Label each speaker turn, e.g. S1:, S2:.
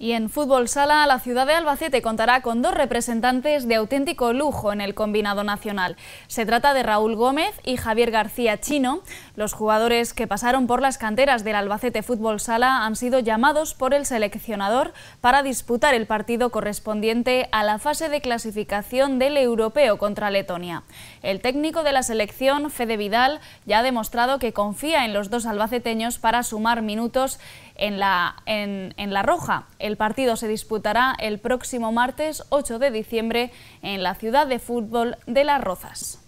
S1: Y en fútbol sala, la ciudad de Albacete contará con dos representantes de auténtico lujo en el combinado nacional. Se trata de Raúl Gómez y Javier García Chino. Los jugadores que pasaron por las canteras del Albacete Fútbol Sala han sido llamados por el seleccionador para disputar el partido correspondiente a la fase de clasificación del europeo contra Letonia. El técnico de la selección, Fede Vidal, ya ha demostrado que confía en los dos albaceteños para sumar minutos en la, en la roja. El partido se disputará el próximo martes 8 de diciembre en la ciudad de fútbol de Las Rozas.